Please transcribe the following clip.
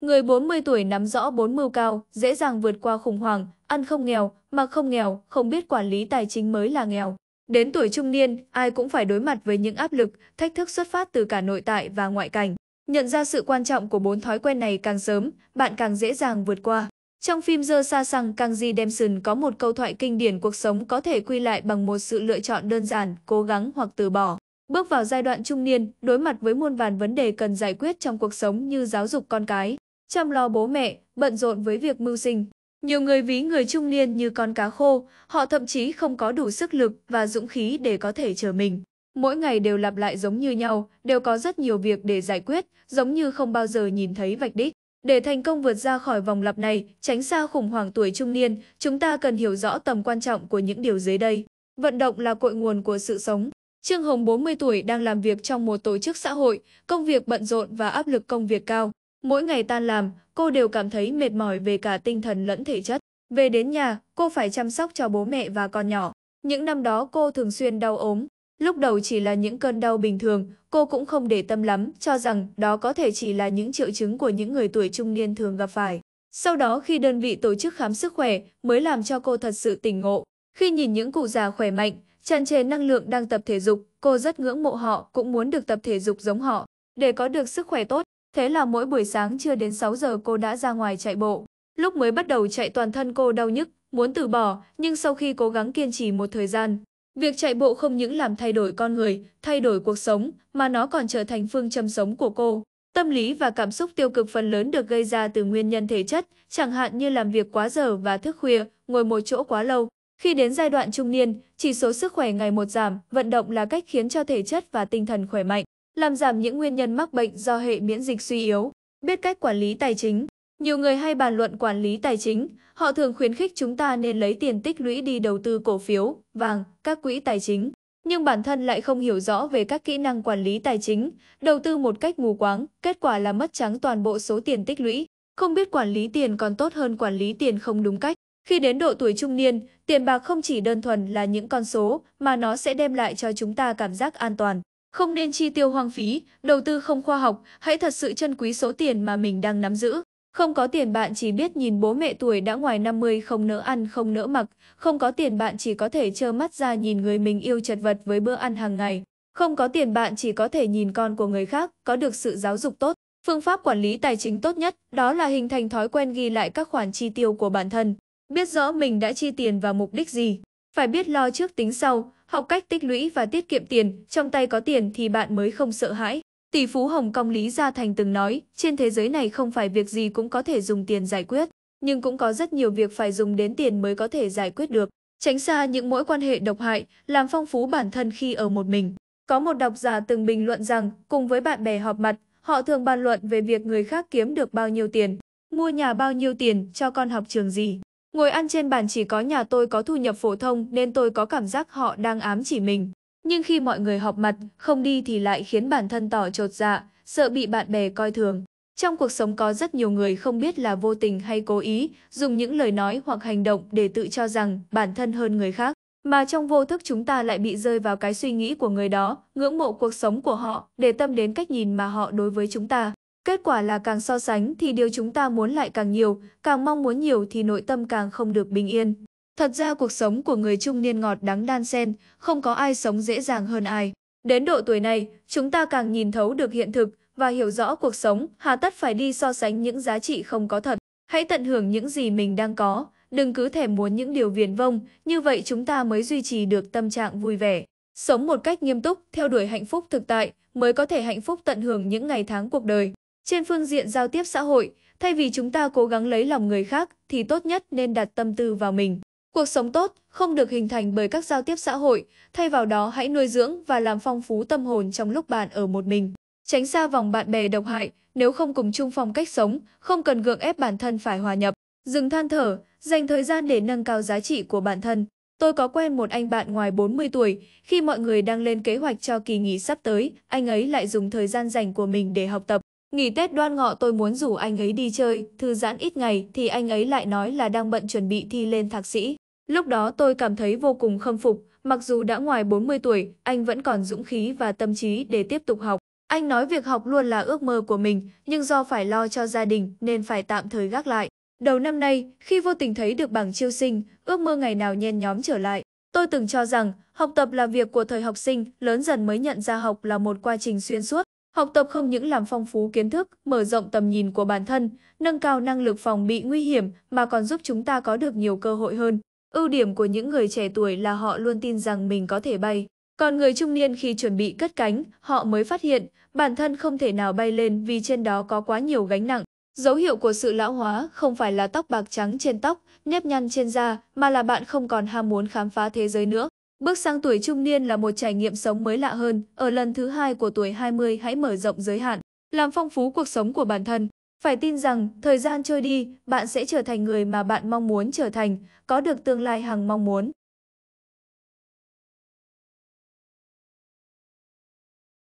Người 40 tuổi nắm rõ bốn mưu cao, dễ dàng vượt qua khủng hoảng, ăn không nghèo, mà không nghèo, không biết quản lý tài chính mới là nghèo. Đến tuổi trung niên, ai cũng phải đối mặt với những áp lực, thách thức xuất phát từ cả nội tại và ngoại cảnh. Nhận ra sự quan trọng của bốn thói quen này càng sớm, bạn càng dễ dàng vượt qua. Trong phim The Sa Sang Kangji demson có một câu thoại kinh điển cuộc sống có thể quy lại bằng một sự lựa chọn đơn giản, cố gắng hoặc từ bỏ. Bước vào giai đoạn trung niên, đối mặt với muôn vàn vấn đề cần giải quyết trong cuộc sống như giáo dục con cái, chăm lo bố mẹ, bận rộn với việc mưu sinh. Nhiều người ví người trung niên như con cá khô, họ thậm chí không có đủ sức lực và dũng khí để có thể chờ mình. Mỗi ngày đều lặp lại giống như nhau, đều có rất nhiều việc để giải quyết, giống như không bao giờ nhìn thấy vạch đích. Để thành công vượt ra khỏi vòng lặp này, tránh xa khủng hoảng tuổi trung niên, chúng ta cần hiểu rõ tầm quan trọng của những điều dưới đây. Vận động là cội nguồn của sự sống. Trương Hồng 40 tuổi đang làm việc trong một tổ chức xã hội, công việc bận rộn và áp lực công việc cao. Mỗi ngày tan làm, cô đều cảm thấy mệt mỏi về cả tinh thần lẫn thể chất. Về đến nhà, cô phải chăm sóc cho bố mẹ và con nhỏ. Những năm đó cô thường xuyên đau ốm. Lúc đầu chỉ là những cơn đau bình thường, cô cũng không để tâm lắm, cho rằng đó có thể chỉ là những triệu chứng của những người tuổi trung niên thường gặp phải. Sau đó khi đơn vị tổ chức khám sức khỏe mới làm cho cô thật sự tỉnh ngộ. Khi nhìn những cụ già khỏe mạnh, tràn trề năng lượng đang tập thể dục, cô rất ngưỡng mộ họ, cũng muốn được tập thể dục giống họ. Để có được sức khỏe tốt, Thế là mỗi buổi sáng chưa đến 6 giờ cô đã ra ngoài chạy bộ. Lúc mới bắt đầu chạy toàn thân cô đau nhức, muốn từ bỏ, nhưng sau khi cố gắng kiên trì một thời gian, việc chạy bộ không những làm thay đổi con người, thay đổi cuộc sống, mà nó còn trở thành phương châm sống của cô. Tâm lý và cảm xúc tiêu cực phần lớn được gây ra từ nguyên nhân thể chất, chẳng hạn như làm việc quá giờ và thức khuya, ngồi một chỗ quá lâu. Khi đến giai đoạn trung niên, chỉ số sức khỏe ngày một giảm, vận động là cách khiến cho thể chất và tinh thần khỏe mạnh làm giảm những nguyên nhân mắc bệnh do hệ miễn dịch suy yếu, biết cách quản lý tài chính. Nhiều người hay bàn luận quản lý tài chính, họ thường khuyến khích chúng ta nên lấy tiền tích lũy đi đầu tư cổ phiếu, vàng, các quỹ tài chính, nhưng bản thân lại không hiểu rõ về các kỹ năng quản lý tài chính, đầu tư một cách mù quáng, kết quả là mất trắng toàn bộ số tiền tích lũy. Không biết quản lý tiền còn tốt hơn quản lý tiền không đúng cách. Khi đến độ tuổi trung niên, tiền bạc không chỉ đơn thuần là những con số mà nó sẽ đem lại cho chúng ta cảm giác an toàn, không nên chi tiêu hoang phí, đầu tư không khoa học, hãy thật sự trân quý số tiền mà mình đang nắm giữ. Không có tiền bạn chỉ biết nhìn bố mẹ tuổi đã ngoài 50 không nỡ ăn không nỡ mặc, không có tiền bạn chỉ có thể trơ mắt ra nhìn người mình yêu chật vật với bữa ăn hàng ngày. Không có tiền bạn chỉ có thể nhìn con của người khác có được sự giáo dục tốt. Phương pháp quản lý tài chính tốt nhất đó là hình thành thói quen ghi lại các khoản chi tiêu của bản thân, biết rõ mình đã chi tiền vào mục đích gì. Phải biết lo trước tính sau, học cách tích lũy và tiết kiệm tiền, trong tay có tiền thì bạn mới không sợ hãi. Tỷ phú Hồng Kông Lý Gia Thành từng nói, trên thế giới này không phải việc gì cũng có thể dùng tiền giải quyết, nhưng cũng có rất nhiều việc phải dùng đến tiền mới có thể giải quyết được. Tránh xa những mối quan hệ độc hại, làm phong phú bản thân khi ở một mình. Có một độc giả từng bình luận rằng, cùng với bạn bè họp mặt, họ thường bàn luận về việc người khác kiếm được bao nhiêu tiền, mua nhà bao nhiêu tiền, cho con học trường gì. Ngồi ăn trên bàn chỉ có nhà tôi có thu nhập phổ thông nên tôi có cảm giác họ đang ám chỉ mình. Nhưng khi mọi người họp mặt, không đi thì lại khiến bản thân tỏ trột dạ, sợ bị bạn bè coi thường. Trong cuộc sống có rất nhiều người không biết là vô tình hay cố ý, dùng những lời nói hoặc hành động để tự cho rằng bản thân hơn người khác. Mà trong vô thức chúng ta lại bị rơi vào cái suy nghĩ của người đó, ngưỡng mộ cuộc sống của họ, để tâm đến cách nhìn mà họ đối với chúng ta. Kết quả là càng so sánh thì điều chúng ta muốn lại càng nhiều, càng mong muốn nhiều thì nội tâm càng không được bình yên. Thật ra cuộc sống của người trung niên ngọt đắng đan xen, không có ai sống dễ dàng hơn ai. Đến độ tuổi này, chúng ta càng nhìn thấu được hiện thực và hiểu rõ cuộc sống, hà tất phải đi so sánh những giá trị không có thật. Hãy tận hưởng những gì mình đang có, đừng cứ thèm muốn những điều viền vông, như vậy chúng ta mới duy trì được tâm trạng vui vẻ. Sống một cách nghiêm túc, theo đuổi hạnh phúc thực tại, mới có thể hạnh phúc tận hưởng những ngày tháng cuộc đời. Trên phương diện giao tiếp xã hội, thay vì chúng ta cố gắng lấy lòng người khác thì tốt nhất nên đặt tâm tư vào mình. Cuộc sống tốt không được hình thành bởi các giao tiếp xã hội, thay vào đó hãy nuôi dưỡng và làm phong phú tâm hồn trong lúc bạn ở một mình. Tránh xa vòng bạn bè độc hại, nếu không cùng chung phong cách sống, không cần gượng ép bản thân phải hòa nhập. Dừng than thở, dành thời gian để nâng cao giá trị của bản thân. Tôi có quen một anh bạn ngoài 40 tuổi, khi mọi người đang lên kế hoạch cho kỳ nghỉ sắp tới, anh ấy lại dùng thời gian dành của mình để học tập. Nghỉ Tết đoan ngọ tôi muốn rủ anh ấy đi chơi, thư giãn ít ngày thì anh ấy lại nói là đang bận chuẩn bị thi lên thạc sĩ. Lúc đó tôi cảm thấy vô cùng khâm phục, mặc dù đã ngoài 40 tuổi, anh vẫn còn dũng khí và tâm trí để tiếp tục học. Anh nói việc học luôn là ước mơ của mình, nhưng do phải lo cho gia đình nên phải tạm thời gác lại. Đầu năm nay, khi vô tình thấy được bảng chiêu sinh, ước mơ ngày nào nhen nhóm trở lại. Tôi từng cho rằng, học tập là việc của thời học sinh, lớn dần mới nhận ra học là một quá trình xuyên suốt. Học tập không những làm phong phú kiến thức, mở rộng tầm nhìn của bản thân, nâng cao năng lực phòng bị nguy hiểm mà còn giúp chúng ta có được nhiều cơ hội hơn. Ưu điểm của những người trẻ tuổi là họ luôn tin rằng mình có thể bay. Còn người trung niên khi chuẩn bị cất cánh, họ mới phát hiện bản thân không thể nào bay lên vì trên đó có quá nhiều gánh nặng. Dấu hiệu của sự lão hóa không phải là tóc bạc trắng trên tóc, nếp nhăn trên da, mà là bạn không còn ham muốn khám phá thế giới nữa. Bước sang tuổi trung niên là một trải nghiệm sống mới lạ hơn, ở lần thứ hai của tuổi 20 hãy mở rộng giới hạn, làm phong phú cuộc sống của bản thân. Phải tin rằng, thời gian trôi đi, bạn sẽ trở thành người mà bạn mong muốn trở thành, có được tương lai hằng mong muốn.